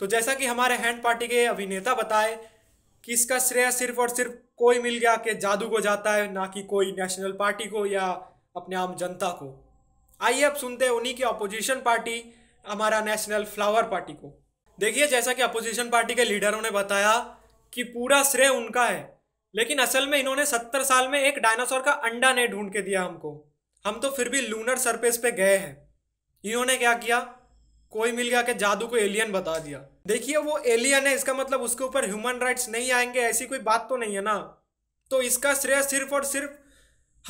तो जैसा कि हमारे हैंड पार्टी के अभिनेता बताए कि इसका श्रेय सिर्फ और सिर्फ कोई मिल गया के जादू को जाता है ना कि कोई नेशनल पार्टी को या अपने आम जनता को आइए अब सुनते हैं उन्हीं की अपोजिशन पार्टी हमारा नेशनल फ्लावर पार्टी को देखिए जैसा कि अपोजिशन पार्टी के लीडरों ने बताया कि पूरा श्रेय उनका है लेकिन असल में इन्होंने सत्तर साल में एक डायनासोर का अंडा नहीं ढूंढ के दिया हमको हम तो फिर भी लूनर सरफेस पे गए हैं इन्होंने क्या किया कोई मिल गया कि जादू को एलियन बता दिया देखिए वो एलियन है इसका मतलब उसके ऊपर ह्यूमन राइट्स नहीं आएंगे ऐसी कोई बात तो नहीं है ना तो इसका श्रेय सिर्फ और सिर्फ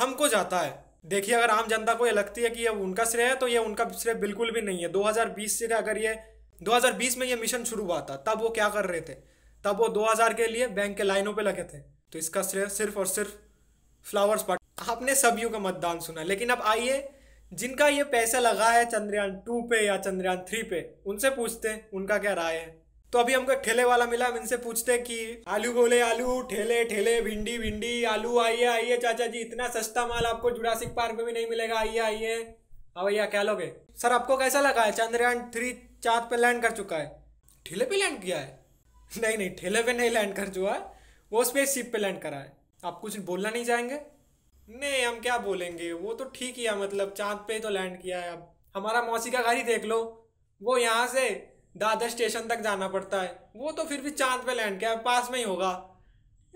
हमको जाता है देखिए अगर आम जनता को ये लगती है कि ये उनका श्रेय है तो ये उनका श्रेय बिल्कुल भी नहीं है 2020 से अगर ये 2020 में ये मिशन शुरू हुआ था तब वो क्या कर रहे थे तब वो 2000 के लिए बैंक के लाइनों पे लगे थे तो इसका श्रेय सिर्फ और सिर्फ फ्लावर्स पार्टी आपने सभी का मतदान सुना लेकिन अब आइए जिनका ये पैसा लगा है चंद्रयान टू पे या चंद्रयान थ्री पे उनसे पूछते हैं उनका क्या राय है तो अभी हमको ठेले वाला मिला हम इनसे पूछते हैं कि आलू बोले आलू ठेले ठेले भिंडी भिंडी आलू आइए आइए चाचा जी इतना सस्ता माल आपको जुरासिक पार्क में भी नहीं मिलेगा आइए आइए हाँ भैया क्या लोगे सर आपको कैसा लगा है चंद्रयान थ्री चाँद पे लैंड कर चुका है ठेले पे लैंड किया है नहीं नहीं ठेले पे नहीं लैंड कर चुका है वो स्पेस शिप पे लैंड करा है आप कुछ बोलना नहीं चाहेंगे नहीं हम क्या बोलेंगे वो तो ठीक है मतलब चांद पे तो लैंड किया है अब हमारा मौसी का घर ही देख लो वो यहाँ से दादर स्टेशन तक जाना पड़ता है वो तो फिर भी चांद पे लैंड किया है पास में ही होगा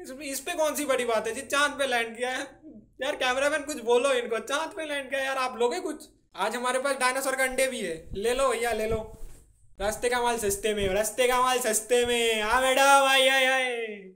इसमें इस पे कौन सी बड़ी बात है जी चांद पे लैंड किया है यार कैमरामैन कुछ बोलो इनको चांद पे लैंड किया यार आप लोगे कुछ आज हमारे पास डायनासोर का अंडे भी है ले लो भैया ले लो रास्ते का माल सस्ते में रास्ते का माल सस्ते में हाँ मैडम आई आई आई